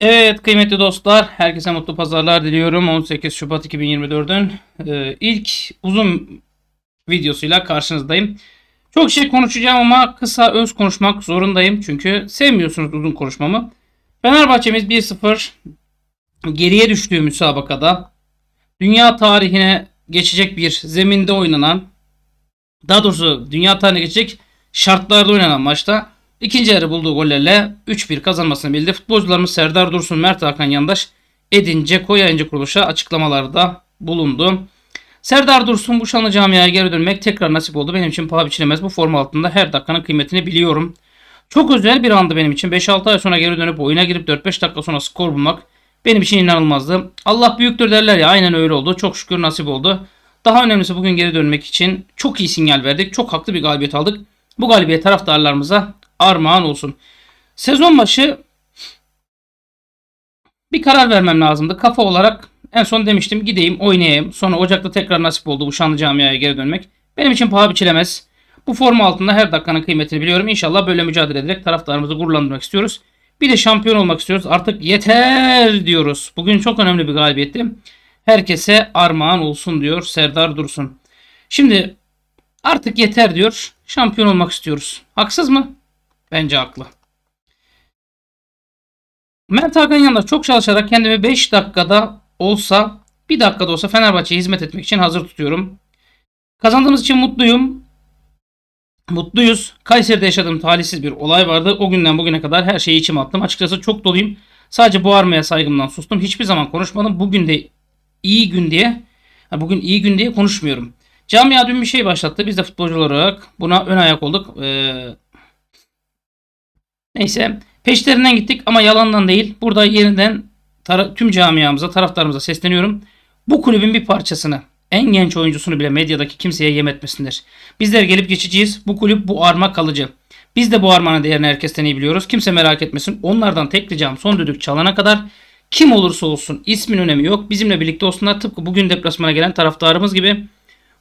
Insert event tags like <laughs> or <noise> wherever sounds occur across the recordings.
Evet kıymetli dostlar, herkese mutlu pazarlar diliyorum. 18 Şubat 2024'ün e, ilk uzun videosuyla karşınızdayım. Çok şey konuşacağım ama kısa öz konuşmak zorundayım. Çünkü sevmiyorsunuz uzun konuşmamı. Fenerbahçe'miz 1-0 geriye düştüğü müsabakada dünya tarihine geçecek bir zeminde oynanan daha doğrusu dünya tarihine geçecek şartlarda oynanan maçta İkinci yarı bulduğu gollerle 3-1 kazanmasını bildi. Futbolcularımız Serdar Dursun, Mert Hakan Yandaş, Edin Ceko yayıncı kuruluşa açıklamalarda bulundu. Serdar Dursun bu şanlı camiaya geri dönmek tekrar nasip oldu. Benim için paha biçilemez. Bu forma altında her dakikanın kıymetini biliyorum. Çok özel bir andı benim için. 5-6 ay sonra geri dönüp oyuna girip 4-5 dakika sonra skor bulmak benim için inanılmazdı. Allah büyüktür derler ya aynen öyle oldu. Çok şükür nasip oldu. Daha önemlisi bugün geri dönmek için çok iyi sinyal verdik. Çok haklı bir galibiyet aldık. Bu galibiyet taraftarlarımıza armağan olsun. Sezon başı bir karar vermem lazımdı. Kafa olarak en son demiştim gideyim oynayayım. Sonra Ocak'ta tekrar nasip oldu bu şanlı camiaya geri dönmek. Benim için paha biçilemez. Bu forma altında her dakikanın kıymetini biliyorum. İnşallah böyle mücadele ederek taraftarımızı gururlandırmak istiyoruz. Bir de şampiyon olmak istiyoruz. Artık yeter diyoruz. Bugün çok önemli bir galibiyetti. Herkese armağan olsun diyor Serdar Dursun. Şimdi artık yeter diyor. Şampiyon olmak istiyoruz. Haksız mı? Bence haklı. Mert Hakan yanında çok çalışarak kendimi 5 dakikada olsa 1 dakikada olsa Fenerbahçe'ye hizmet etmek için hazır tutuyorum. Kazandığımız için mutluyum. Mutluyuz. Kayseri'de yaşadığım talihsiz bir olay vardı. O günden bugüne kadar her şeyi içime attım. Açıkçası çok doluyum. Sadece boğarmaya saygımdan sustum. Hiçbir zaman konuşmadım. Bugün de iyi gün diye bugün iyi gün diye konuşmuyorum. Camia dün bir şey başlattı. Biz de futbolcu olarak buna ön ayak olduk. Ee, Neyse peşlerinden gittik ama yalandan değil. Burada yeniden tüm camiamıza, taraftarımıza sesleniyorum. Bu kulübün bir parçasını, en genç oyuncusunu bile medyadaki kimseye yem etmesinler. Bizler gelip geçeceğiz. Bu kulüp bu arma kalıcı. Biz de bu armağanın değerini herkesten iyi biliyoruz. Kimse merak etmesin. Onlardan tek ricam son düdük çalana kadar kim olursa olsun ismin önemi yok. Bizimle birlikte olsunlar. Tıpkı bugün deplasmana gelen taraftarımız gibi.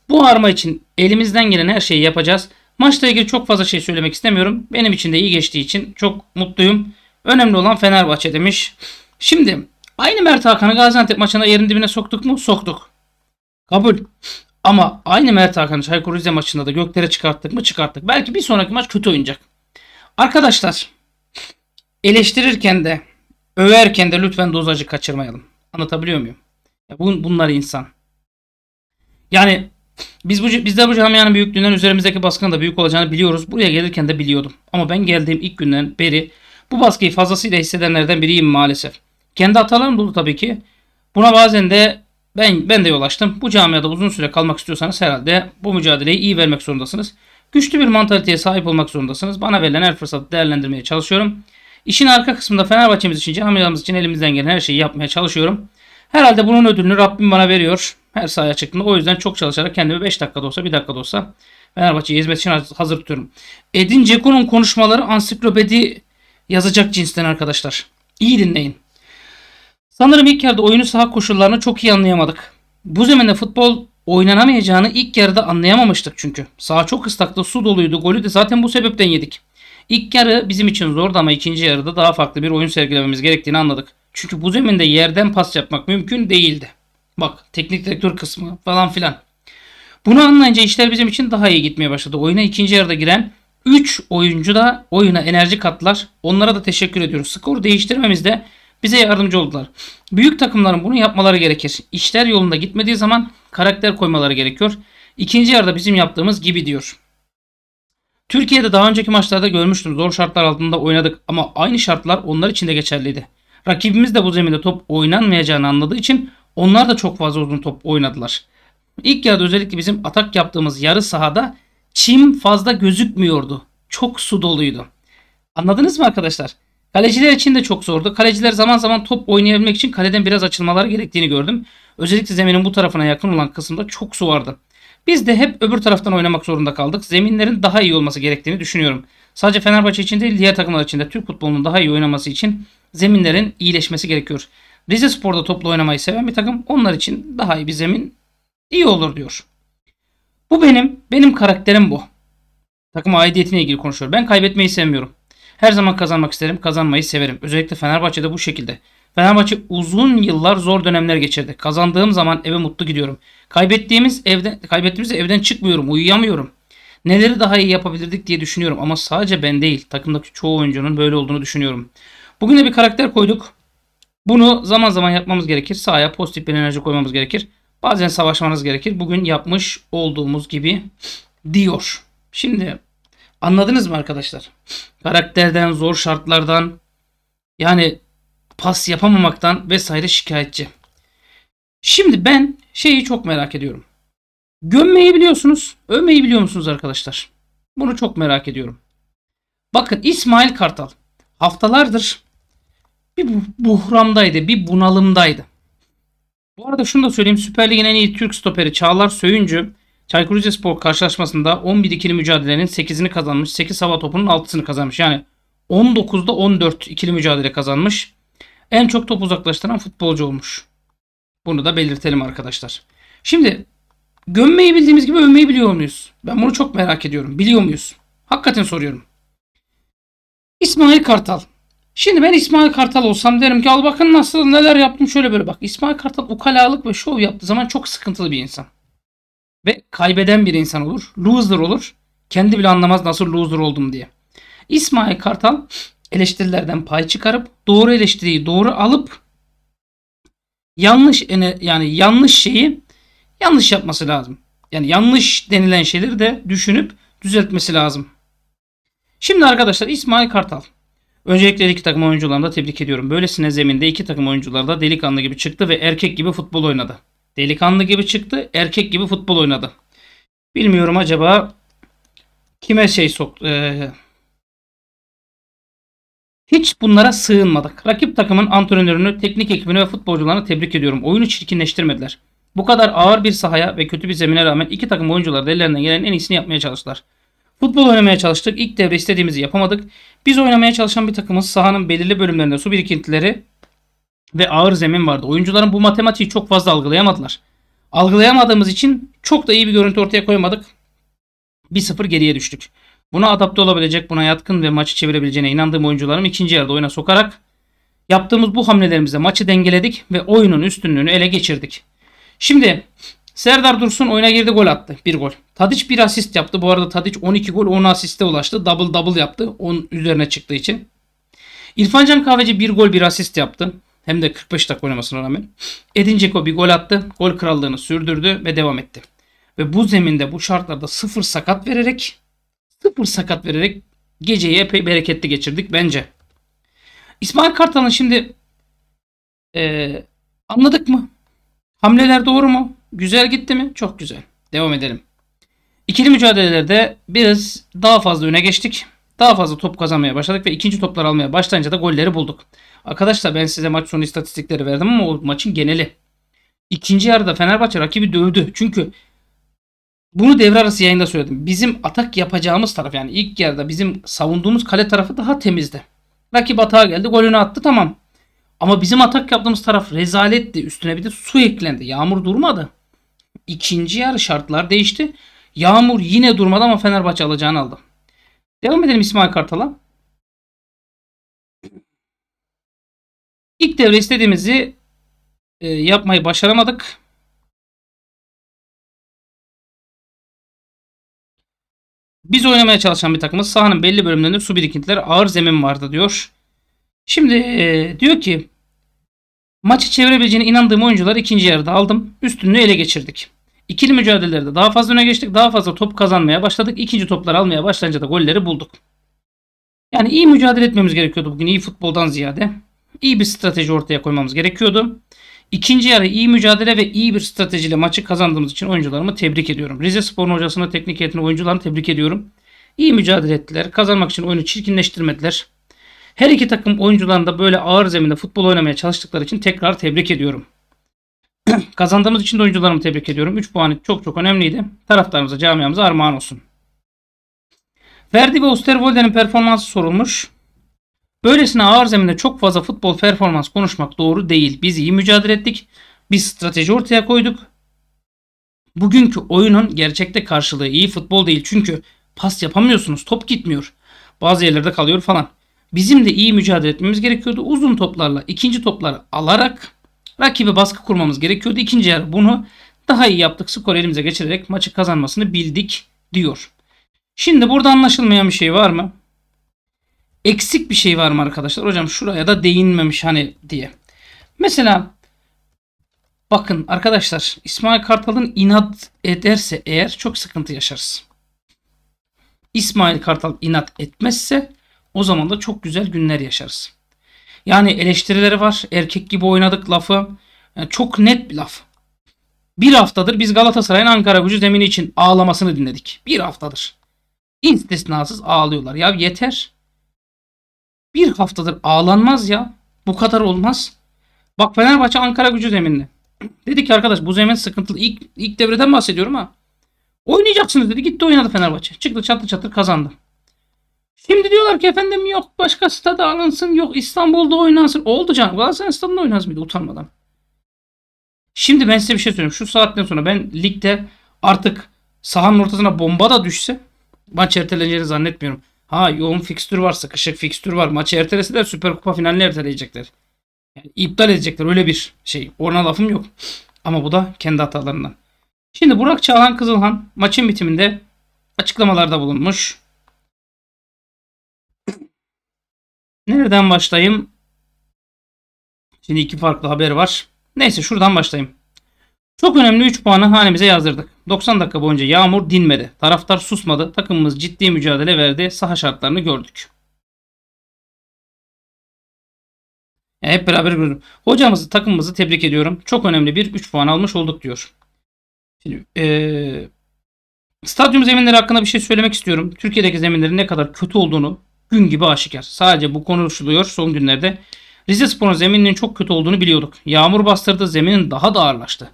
Bu arma için elimizden gelen her şeyi yapacağız. Maçla ilgili çok fazla şey söylemek istemiyorum. Benim için de iyi geçtiği için çok mutluyum. Önemli olan Fenerbahçe demiş. Şimdi aynı Mert Hakan'ı Gaziantep maçına yerin dibine soktuk mu? Soktuk. Kabul. Ama aynı Mert Hakan'ı Çaykur Rize maçında da göklere çıkarttık mı? Çıkarttık. Belki bir sonraki maç kötü oynayacak. Arkadaşlar eleştirirken de överken de lütfen dozacı kaçırmayalım. Anlatabiliyor muyum? bunlar insan. Yani biz bu, bizler bu camianın büyüklüğünden üzerimizdeki baskının da büyük olacağını biliyoruz. Buraya gelirken de biliyordum. Ama ben geldiğim ilk günden beri bu baskıyı fazlasıyla hissedenlerden biriyim maalesef. Kendi hatalarım dolu tabii ki. Buna bazen de ben, ben de yol açtım. Bu camiada uzun süre kalmak istiyorsanız herhalde bu mücadeleyi iyi vermek zorundasınız. Güçlü bir mantaliteye sahip olmak zorundasınız. Bana verilen her fırsatı değerlendirmeye çalışıyorum. İşin arka kısmında Fenerbahçe'miz için, camiamız için elimizden gelen her şeyi yapmaya çalışıyorum. Herhalde bunun ödülünü Rabbim bana veriyor her sahaya çıktığımda. O yüzden çok çalışarak kendimi 5 dakikada olsa 1 dakikada olsa Fenerbahçe'ye hizmet için hazır tutuyorum. Edin Ceko'nun konuşmaları ansiklopedi yazacak cinsten arkadaşlar. İyi dinleyin. Sanırım ilk yarıda oyunu saha koşullarını çok iyi anlayamadık. Bu zeminde futbol oynanamayacağını ilk yarıda anlayamamıştık çünkü. Saha çok ıslaktı, su doluydu. Golü de zaten bu sebepten yedik. İlk yarı bizim için zordu ama ikinci yarıda daha farklı bir oyun sergilememiz gerektiğini anladık. Çünkü bu zeminde yerden pas yapmak mümkün değildi. Bak teknik direktör kısmı falan filan. Bunu anlayınca işler bizim için daha iyi gitmeye başladı. Oyuna ikinci yarıda giren 3 oyuncu da oyuna enerji kattılar. Onlara da teşekkür ediyoruz. Skoru değiştirmemizde bize yardımcı oldular. Büyük takımların bunu yapmaları gerekir. İşler yolunda gitmediği zaman karakter koymaları gerekiyor. İkinci yarıda bizim yaptığımız gibi diyor. Türkiye'de daha önceki maçlarda görmüştüm. Zor şartlar altında oynadık ama aynı şartlar onlar için de geçerliydi. Rakibimiz de bu zeminde top oynanmayacağını anladığı için onlar da çok fazla uzun top oynadılar. İlk yarıda özellikle bizim atak yaptığımız yarı sahada çim fazla gözükmüyordu. Çok su doluydu. Anladınız mı arkadaşlar? Kaleciler için de çok zordu. Kaleciler zaman zaman top oynayabilmek için kaleden biraz açılmaları gerektiğini gördüm. Özellikle zeminin bu tarafına yakın olan kısımda çok su vardı. Biz de hep öbür taraftan oynamak zorunda kaldık. Zeminlerin daha iyi olması gerektiğini düşünüyorum. Sadece Fenerbahçe için değil diğer takımlar için de Türk futbolunun daha iyi oynaması için zeminlerin iyileşmesi gerekiyor. Rize Spor'da toplu oynamayı seven bir takım. Onlar için daha iyi bir zemin iyi olur diyor. Bu benim, benim karakterim bu. Takım aidiyetine ilgili konuşuyor. Ben kaybetmeyi sevmiyorum. Her zaman kazanmak isterim, kazanmayı severim. Özellikle Fenerbahçe'de bu şekilde. Fenerbahçe uzun yıllar zor dönemler geçirdi. Kazandığım zaman eve mutlu gidiyorum. Kaybettiğimiz evde, kaybettiğimizde evden çıkmıyorum, uyuyamıyorum. Neleri daha iyi yapabilirdik diye düşünüyorum ama sadece ben değil, takımdaki çoğu oyuncunun böyle olduğunu düşünüyorum. Bugüne bir karakter koyduk. Bunu zaman zaman yapmamız gerekir. Sahaya pozitif bir enerji koymamız gerekir. Bazen savaşmanız gerekir. Bugün yapmış olduğumuz gibi diyor. Şimdi anladınız mı arkadaşlar? Karakterden, zor şartlardan yani pas yapamamaktan vesaire şikayetçi. Şimdi ben şeyi çok merak ediyorum. Gömmeyi biliyorsunuz, övmeyi biliyor musunuz arkadaşlar? Bunu çok merak ediyorum. Bakın İsmail Kartal haftalardır bir buhramdaydı, bir bunalımdaydı. Bu arada şunu da söyleyeyim. Süper Lig'in en iyi Türk stoperi Çağlar Söyüncü Çaykur Rizespor karşılaşmasında 11 ikili mücadelenin 8'ini kazanmış. 8 hava topunun 6'sını kazanmış. Yani 19'da 14 ikili mücadele kazanmış. En çok top uzaklaştıran futbolcu olmuş. Bunu da belirtelim arkadaşlar. Şimdi gömmeyi bildiğimiz gibi övmeyi biliyor muyuz? Ben bunu çok merak ediyorum. Biliyor muyuz? Hakikaten soruyorum. İsmail Kartal Şimdi ben İsmail Kartal olsam derim ki al bakın nasıl neler yaptım şöyle böyle bak. İsmail Kartal ukalalık ve şov yaptığı zaman çok sıkıntılı bir insan. Ve kaybeden bir insan olur. Loser olur. Kendi bile anlamaz nasıl loser oldum diye. İsmail Kartal eleştirilerden pay çıkarıp doğru eleştiriyi doğru alıp yanlış yani yanlış şeyi yanlış yapması lazım. Yani yanlış denilen şeyleri de düşünüp düzeltmesi lazım. Şimdi arkadaşlar İsmail Kartal Öncelikle her iki takım oyuncularını da tebrik ediyorum. Böylesine zeminde iki takım oyuncular da delikanlı gibi çıktı ve erkek gibi futbol oynadı. Delikanlı gibi çıktı, erkek gibi futbol oynadı. Bilmiyorum acaba kime şey soktu. Ee, hiç bunlara sığınmadık. Rakip takımın antrenörünü, teknik ekibini ve futbolcularını tebrik ediyorum. Oyunu çirkinleştirmediler. Bu kadar ağır bir sahaya ve kötü bir zemine rağmen iki takım oyuncuları da ellerinden gelen en iyisini yapmaya çalıştılar. Futbol oynamaya çalıştık. İlk devre istediğimizi yapamadık. Biz oynamaya çalışan bir takımız sahanın belirli bölümlerinde su birikintileri ve ağır zemin vardı. Oyuncuların bu matematiği çok fazla algılayamadılar. Algılayamadığımız için çok da iyi bir görüntü ortaya koymadık. 1-0 geriye düştük. Buna adapte olabilecek, buna yatkın ve maçı çevirebileceğine inandığım oyuncularım ikinci yarıda oyuna sokarak yaptığımız bu hamlelerimize maçı dengeledik ve oyunun üstünlüğünü ele geçirdik. Şimdi Serdar Dursun oyuna girdi gol attı. Bir gol. Tadiç bir asist yaptı. Bu arada Tadiç 12 gol 10 asiste ulaştı. Double double yaptı. 10 üzerine çıktığı için. İrfancan Kahveci bir gol bir asist yaptı. Hem de 45 dakika oynamasına rağmen. Edin Dzeko bir gol attı. Gol krallığını sürdürdü ve devam etti. Ve bu zeminde bu şartlarda sıfır sakat vererek sıfır sakat vererek geceyi epey bereketli geçirdik bence. İsmail Kartal'ın şimdi ee, anladık mı? Hamleler doğru mu? Güzel gitti mi? Çok güzel. Devam edelim. İkili mücadelelerde biz daha fazla öne geçtik. Daha fazla top kazanmaya başladık ve ikinci toplar almaya başlayınca da golleri bulduk. Arkadaşlar ben size maç sonu istatistikleri verdim ama o maçın geneli. İkinci yarıda Fenerbahçe rakibi dövdü. Çünkü bunu devre arası yayında söyledim. Bizim atak yapacağımız taraf yani ilk yarıda bizim savunduğumuz kale tarafı daha temizdi. Rakip atağa geldi golünü attı tamam. Ama bizim atak yaptığımız taraf rezaletti. Üstüne bir de su eklendi. Yağmur durmadı. İkinci yarı şartlar değişti. Yağmur yine durmadı ama Fenerbahçe alacağını aldı. Devam edelim İsmail Kartal'a. İlk devre istediğimizi e, yapmayı başaramadık. Biz oynamaya çalışan bir takımız. Sahanın belli bölümlerinde su birikintileri ağır zemin vardı diyor. Şimdi e, diyor ki maçı çevirebileceğine inandığım oyuncuları ikinci yarıda aldım. Üstünlüğü ele geçirdik. İkili mücadelelerde daha fazla öne geçtik. Daha fazla top kazanmaya başladık. İkinci toplar almaya başlayınca da golleri bulduk. Yani iyi mücadele etmemiz gerekiyordu bugün iyi futboldan ziyade. İyi bir strateji ortaya koymamız gerekiyordu. İkinci yarı iyi mücadele ve iyi bir stratejiyle maçı kazandığımız için oyuncularımı tebrik ediyorum. Rize Spor'un hocasına, teknik heyetine, oyuncularını tebrik ediyorum. İyi mücadele ettiler. Kazanmak için oyunu çirkinleştirmediler. Her iki takım oyuncularını da böyle ağır zeminde futbol oynamaya çalıştıkları için tekrar tebrik ediyorum. <clears throat> Kazandığımız için de oyuncularımı tebrik ediyorum. 3 puan çok çok önemliydi. Taraftarımıza, camiamıza armağan olsun. Verdi ve Osterwolde'nin performansı sorulmuş. Böylesine ağır zeminde çok fazla futbol performans konuşmak doğru değil. Biz iyi mücadele ettik. Biz strateji ortaya koyduk. Bugünkü oyunun gerçekte karşılığı iyi futbol değil. Çünkü pas yapamıyorsunuz. Top gitmiyor. Bazı yerlerde kalıyor falan. Bizim de iyi mücadele etmemiz gerekiyordu. Uzun toplarla, ikinci topları alarak Rakibe baskı kurmamız gerekiyordu. İkinci yarı bunu daha iyi yaptık. Skor elimize geçirerek maçı kazanmasını bildik diyor. Şimdi burada anlaşılmayan bir şey var mı? Eksik bir şey var mı arkadaşlar? Hocam şuraya da değinmemiş hani diye. Mesela bakın arkadaşlar İsmail Kartal'ın inat ederse eğer çok sıkıntı yaşarız. İsmail Kartal inat etmezse o zaman da çok güzel günler yaşarız. Yani eleştirileri var. Erkek gibi oynadık lafı. Yani çok net bir laf. Bir haftadır biz Galatasaray'ın Ankara gücü zemini için ağlamasını dinledik. Bir haftadır. İstisnasız ağlıyorlar. Ya yeter. Bir haftadır ağlanmaz ya. Bu kadar olmaz. Bak Fenerbahçe Ankara gücü zeminli. Dedi ki arkadaş bu zemin sıkıntılı. İlk, ilk devreden bahsediyorum ha. Oynayacaksınız dedi. Gitti oynadı Fenerbahçe. Çıktı çatır çatır kazandı. Şimdi diyorlar ki efendim yok başka stada alınsın yok İstanbul'da oynansın. Oldu canım Galatasaray İstanbul'da oynaz mıydı utanmadan. Şimdi ben size bir şey söyleyeyim. Şu saatten sonra ben ligde artık sahanın ortasına bomba da düşse maç erteleneceğini zannetmiyorum. Ha yoğun fikstür var, sıkışık fikstür var. Maçı ertelesiler Süper Kupa finalini erteleyecekler. Yani iptal edecekler öyle bir şey. Ona lafım yok. Ama bu da kendi hatalarından. Şimdi Burak Çağlan Kızılhan maçın bitiminde açıklamalarda bulunmuş. Nereden başlayayım? Şimdi iki farklı haber var. Neyse şuradan başlayayım. Çok önemli 3 puanı hanemize yazdırdık. 90 dakika boyunca yağmur dinmedi. Taraftar susmadı. Takımımız ciddi mücadele verdi. Saha şartlarını gördük. Yani hep beraber gördüm. Hocamızı, takımımızı tebrik ediyorum. Çok önemli bir 3 puan almış olduk diyor. Şimdi, ee, stadyum zeminleri hakkında bir şey söylemek istiyorum. Türkiye'deki zeminlerin ne kadar kötü olduğunu gün gibi aşikar. Sadece bu konuşuluyor son günlerde. Rize Spor'un zemininin çok kötü olduğunu biliyorduk. Yağmur bastırdı zeminin daha da ağırlaştı.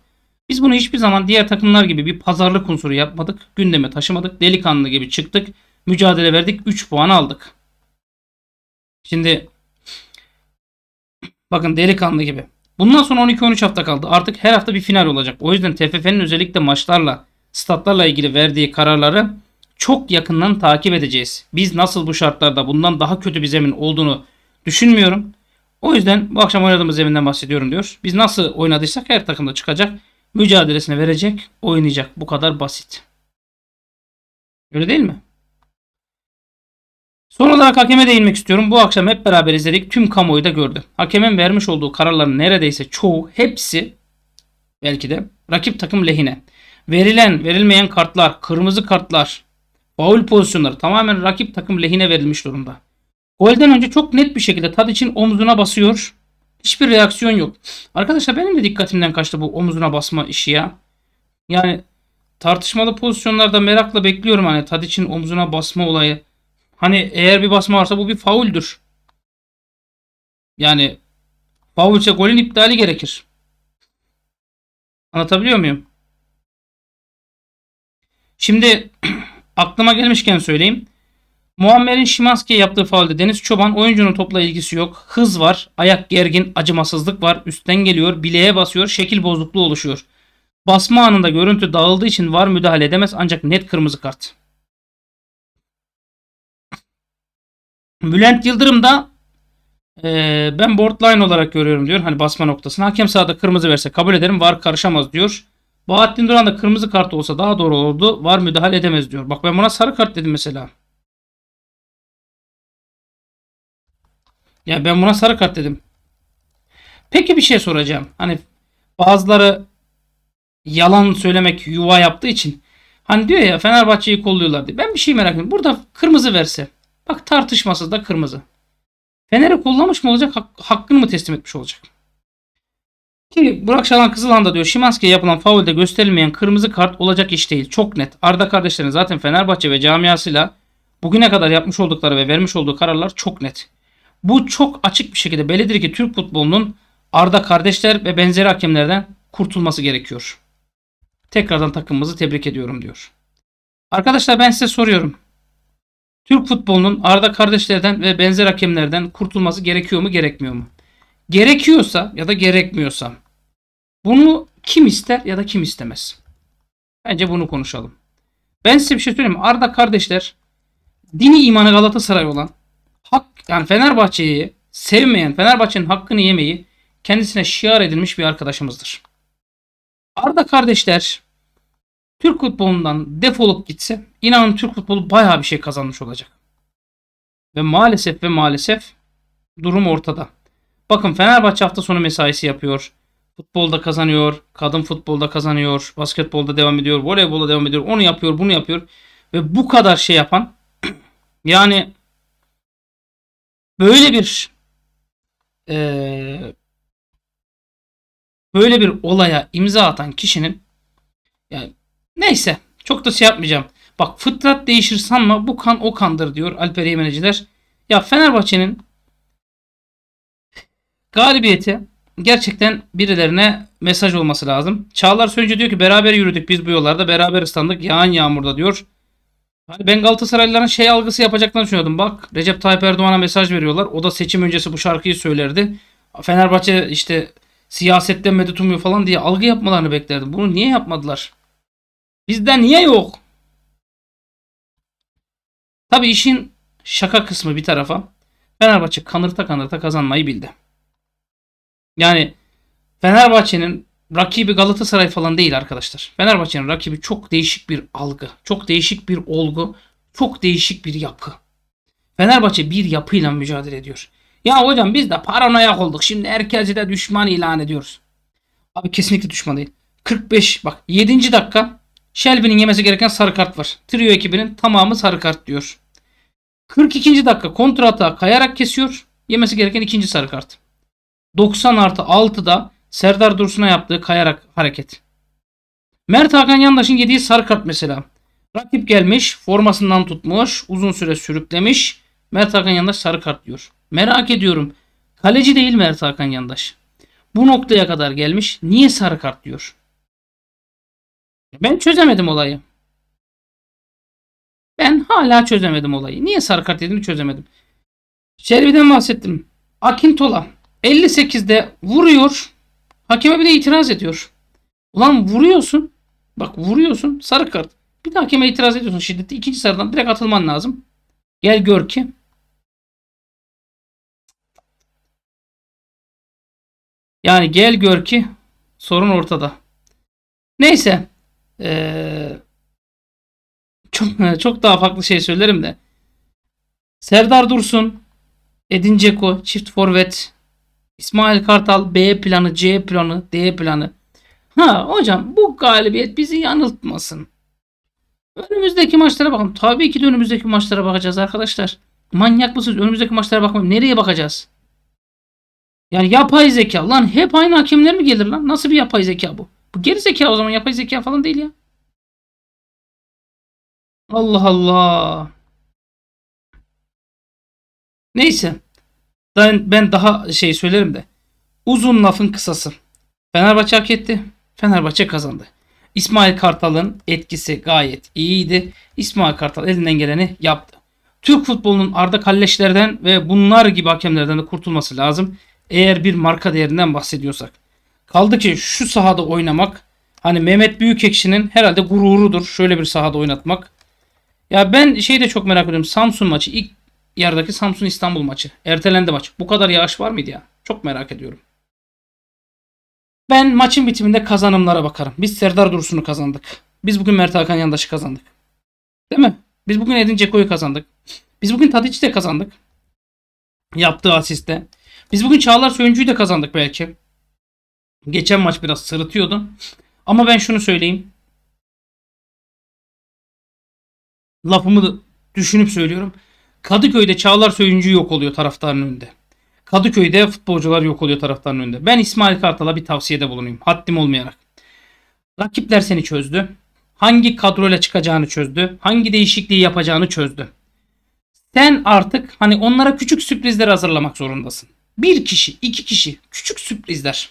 Biz bunu hiçbir zaman diğer takımlar gibi bir pazarlık unsuru yapmadık. Gündeme taşımadık. Delikanlı gibi çıktık. Mücadele verdik. 3 puan aldık. Şimdi bakın delikanlı gibi. Bundan sonra 12-13 hafta kaldı. Artık her hafta bir final olacak. O yüzden TFF'nin özellikle maçlarla, statlarla ilgili verdiği kararları çok yakından takip edeceğiz. Biz nasıl bu şartlarda bundan daha kötü bir zemin olduğunu düşünmüyorum. O yüzden bu akşam oynadığımız zeminden bahsediyorum diyor. Biz nasıl oynadıysak her takımda çıkacak. Mücadelesine verecek, oynayacak. Bu kadar basit. Öyle değil mi? Son olarak hakeme değinmek istiyorum. Bu akşam hep beraber izledik. Tüm kamuoyu da gördü. Hakemin vermiş olduğu kararların neredeyse çoğu hepsi belki de rakip takım lehine. Verilen, verilmeyen kartlar, kırmızı kartlar, Faul pozisyonları tamamen rakip takım lehine verilmiş durumda. Golden önce çok net bir şekilde Tadic'in omzuna basıyor. Hiçbir reaksiyon yok. Arkadaşlar benim de dikkatimden kaçtı bu omzuna basma işi ya. Yani tartışmalı pozisyonlarda merakla bekliyorum hani Tadic'in omzuna basma olayı. Hani eğer bir basma varsa bu bir fauldür. Yani faul golün iptali gerekir. Anlatabiliyor muyum? Şimdi <clears throat> Aklıma gelmişken söyleyeyim. Muammer'in Şimanski'ye yaptığı faalde Deniz Çoban oyuncunun topla ilgisi yok. Hız var, ayak gergin, acımasızlık var, üstten geliyor, bileğe basıyor, şekil bozukluğu oluşuyor. Basma anında görüntü dağıldığı için var müdahale edemez ancak net kırmızı kart. Bülent Yıldırım da e, ben boardline olarak görüyorum diyor. Hani basma noktasını. Hakem sahada kırmızı verse kabul ederim var karışamaz diyor. Bahattin Duran da kırmızı kart olsa daha doğru olurdu. Var müdahale edemez diyor. Bak ben buna sarı kart dedim mesela. Ya ben buna sarı kart dedim. Peki bir şey soracağım. Hani bazıları yalan söylemek yuva yaptığı için. Hani diyor ya Fenerbahçe'yi kolluyorlar diye. Ben bir şey merak ediyorum. Burada kırmızı verse. Bak tartışmasız da kırmızı. Fener'i kullanmış mı olacak? hakkını mı teslim etmiş olacak? Ki Burak Şalan Kızılhan'da diyor Şimanski'ye yapılan faulde gösterilmeyen kırmızı kart olacak iş değil. Çok net. Arda kardeşlerin zaten Fenerbahçe ve camiasıyla bugüne kadar yapmış oldukları ve vermiş olduğu kararlar çok net. Bu çok açık bir şekilde bellidir ki Türk futbolunun Arda kardeşler ve benzeri hakemlerden kurtulması gerekiyor. Tekrardan takımımızı tebrik ediyorum diyor. Arkadaşlar ben size soruyorum. Türk futbolunun Arda kardeşlerden ve benzer hakemlerden kurtulması gerekiyor mu gerekmiyor mu? Gerekiyorsa ya da gerekmiyorsa bunu kim ister ya da kim istemez? Bence bunu konuşalım. Ben size bir şey söyleyeyim Arda kardeşler dini imanı Galatasaray olan hak yani Fenerbahçe'yi sevmeyen Fenerbahçe'nin hakkını yemeyi kendisine şiar edilmiş bir arkadaşımızdır. Arda kardeşler Türk futbolundan defolup gitse inanın Türk futbolu bayağı bir şey kazanmış olacak. Ve maalesef ve maalesef durum ortada. Bakın Fenerbahçe hafta sonu mesaisi yapıyor. Futbolda kazanıyor. Kadın futbolda kazanıyor. Basketbolda devam ediyor. Voleybolda devam ediyor. Onu yapıyor bunu yapıyor. Ve bu kadar şey yapan <clears throat> yani böyle bir e, böyle bir olaya imza atan kişinin yani neyse çok da şey yapmayacağım. Bak fıtrat değişir sanma bu kan o kandır diyor Alper Yemeneciler. Ya Fenerbahçe'nin galibiyeti gerçekten birilerine mesaj olması lazım. Çağlar sönce diyor ki beraber yürüdük biz bu yollarda beraber ıslandık yağan yağmurda diyor. Hani ben Galatasaraylıların şey algısı yapacaklarını düşünüyordum. Bak Recep Tayyip Erdoğan'a mesaj veriyorlar. O da seçim öncesi bu şarkıyı söylerdi. Fenerbahçe işte siyasetten medet umuyor falan diye algı yapmalarını beklerdim. Bunu niye yapmadılar? Bizde niye yok? Tabi işin şaka kısmı bir tarafa. Fenerbahçe kanırta kanırta kazanmayı bildi. Yani Fenerbahçe'nin rakibi Galatasaray falan değil arkadaşlar. Fenerbahçe'nin rakibi çok değişik bir algı, çok değişik bir olgu, çok değişik bir yapı. Fenerbahçe bir yapıyla mücadele ediyor. Ya hocam biz de paranoyak olduk. Şimdi herkesi de düşman ilan ediyoruz. Abi kesinlikle düşman değil. 45 bak 7. dakika Shelby'nin yemesi gereken sarı kart var. Trio ekibinin tamamı sarı kart diyor. 42. dakika kontra atağa kayarak kesiyor. Yemesi gereken ikinci sarı kart. 90 artı 6'da Serdar Dursun'a yaptığı kayarak hareket. Mert Hakan Yandaş'ın yediği sarı kart mesela. Rakip gelmiş, formasından tutmuş, uzun süre sürüklemiş. Mert Hakan Yandaş sarı kart diyor. Merak ediyorum. Kaleci değil Mert Hakan Yandaş. Bu noktaya kadar gelmiş. Niye sarı kart diyor? Ben çözemedim olayı. Ben hala çözemedim olayı. Niye sarı kart dediğini çözemedim. Şerbi'den bahsettim. Akintola 58'de vuruyor. Hakeme bir de itiraz ediyor. Ulan vuruyorsun. Bak vuruyorsun. Sarı kart. Bir de hakeme itiraz ediyorsun şiddetli. İkinci sarıdan direkt atılman lazım. Gel gör ki. Yani gel gör ki sorun ortada. Neyse. Ee, çok, <laughs> çok daha farklı şey söylerim de. Serdar Dursun, Edin Dzeko, çift forvet İsmail Kartal B planı, C planı, D planı. Ha hocam bu galibiyet bizi yanıltmasın. Önümüzdeki maçlara bakalım. Tabii ki de önümüzdeki maçlara bakacağız arkadaşlar. Manyak mısınız? Önümüzdeki maçlara bakmayın. Nereye bakacağız? Yani yapay zeka. Lan hep aynı hakemler mi gelir lan? Nasıl bir yapay zeka bu? Bu geri zeka o zaman. Yapay zeka falan değil ya. Allah Allah. Neyse. Ben, ben daha şey söylerim de. Uzun lafın kısası. Fenerbahçe hak etti. Fenerbahçe kazandı. İsmail Kartal'ın etkisi gayet iyiydi. İsmail Kartal elinden geleni yaptı. Türk futbolunun Arda Kalleşlerden ve bunlar gibi hakemlerden de kurtulması lazım. Eğer bir marka değerinden bahsediyorsak. Kaldı ki şu sahada oynamak hani Mehmet Büyükekşi'nin herhalde gururudur şöyle bir sahada oynatmak. Ya ben şeyi de çok merak ediyorum. Samsun maçı ilk yerdeki Samsun İstanbul maçı. Ertelendi maç. Bu kadar yağış var mıydı ya? Çok merak ediyorum. Ben maçın bitiminde kazanımlara bakarım. Biz Serdar Dursun'u kazandık. Biz bugün Mert Hakan Yandaş'ı kazandık. Değil mi? Biz bugün Edin Ceko'yu kazandık. Biz bugün Tadic'i de kazandık. Yaptığı asiste. Biz bugün Çağlar Söyüncü'yü de kazandık belki. Geçen maç biraz sırıtıyordu. Ama ben şunu söyleyeyim. Lafımı düşünüp söylüyorum. Kadıköy'de Çağlar Söyüncü yok oluyor taraftarın önünde. Kadıköy'de futbolcular yok oluyor taraftarın önünde. Ben İsmail Kartal'a bir tavsiyede bulunayım. Haddim olmayarak. Rakipler seni çözdü. Hangi kadroyla çıkacağını çözdü. Hangi değişikliği yapacağını çözdü. Sen artık hani onlara küçük sürprizler hazırlamak zorundasın. Bir kişi, iki kişi küçük sürprizler.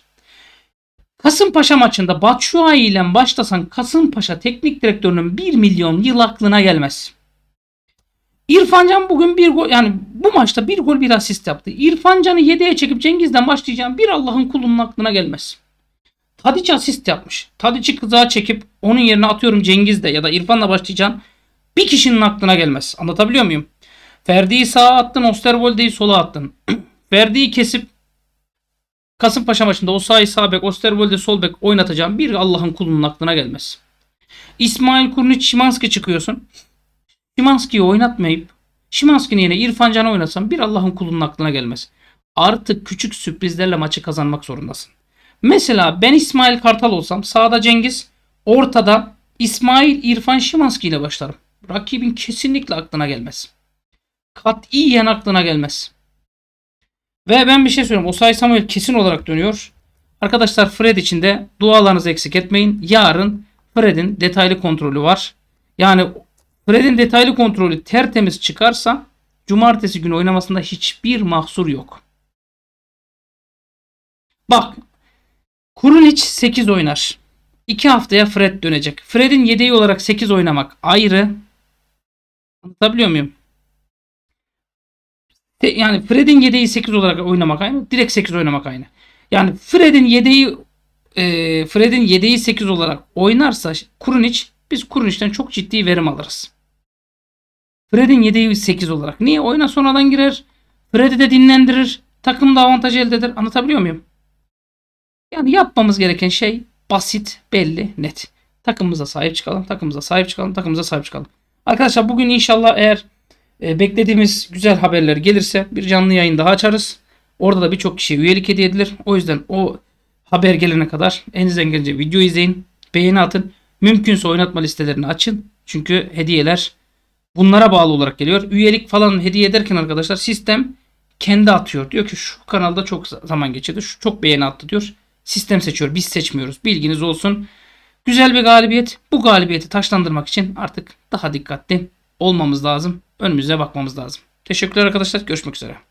Kasımpaşa maçında Batshuayi ile başlasan Kasımpaşa teknik direktörünün 1 milyon yıl aklına gelmez. İrfan Can bugün bir gol yani bu maçta bir gol bir asist yaptı. İrfan Can'ı 7'ye çekip Cengiz'den başlayacağım bir Allah'ın kulunun aklına gelmez. Tadiç asist yapmış. Tadiç'i kıza çekip onun yerine atıyorum Cengiz'de ya da İrfan'la başlayacağım. bir kişinin aklına gelmez. Anlatabiliyor muyum? Ferdi'yi sağa attın, Osterwolde'yi sola attın. <clears throat> Ferdi'yi kesip Kasımpaşa maçında Osayi sağ bek, Osterwolde sol bek oynatacağım bir Allah'ın kulunun aklına gelmez. İsmail Kurniç Şimanski çıkıyorsun. Şimanski'yi oynatmayıp Şimanski'nin yerine İrfan Can'ı oynatsam bir Allah'ın kulunun aklına gelmez. Artık küçük sürprizlerle maçı kazanmak zorundasın. Mesela ben İsmail Kartal olsam sağda Cengiz, ortada İsmail İrfan Şimanski ile başlarım. Rakibin kesinlikle aklına gelmez. Katiyen aklına gelmez. Ve ben bir şey söyleyeyim. Osay Samuel kesin olarak dönüyor. Arkadaşlar Fred için de dualarınızı eksik etmeyin. Yarın Fred'in detaylı kontrolü var. Yani Fred'in detaylı kontrolü tertemiz çıkarsa cumartesi günü oynamasında hiçbir mahsur yok. Bak Kurun hiç 8 oynar. 2 haftaya Fred dönecek. Fred'in yedeği olarak 8 oynamak ayrı. Anlatabiliyor muyum? Yani Fred'in yedeği 8 olarak oynamak aynı. Direkt 8 oynamak aynı. Yani Fred'in yedeği e, Fred'in yedeği 8 olarak oynarsa Kurun hiç, biz Kurinic'ten çok ciddi verim alırız. Fred'in yedeği 8 olarak. Niye? Oyuna sonradan girer. Fred'i de dinlendirir. Takım da avantaj elde eder. Anlatabiliyor muyum? Yani yapmamız gereken şey basit, belli, net. Takımımıza sahip çıkalım, takımımıza sahip çıkalım, takımımıza sahip çıkalım. Arkadaşlar bugün inşallah eğer e, beklediğimiz güzel haberler gelirse bir canlı yayın daha açarız. Orada da birçok kişiye üyelik hediye edilir. O yüzden o haber gelene kadar elinizden gelince video izleyin, beğeni atın. Mümkünse oynatma listelerini açın. Çünkü hediyeler bunlara bağlı olarak geliyor. Üyelik falan hediye ederken arkadaşlar sistem kendi atıyor. Diyor ki şu kanalda çok zaman geçirdi. Şu çok beğeni attı diyor. Sistem seçiyor. Biz seçmiyoruz. Bilginiz olsun. Güzel bir galibiyet. Bu galibiyeti taşlandırmak için artık daha dikkatli olmamız lazım. Önümüze bakmamız lazım. Teşekkürler arkadaşlar. Görüşmek üzere.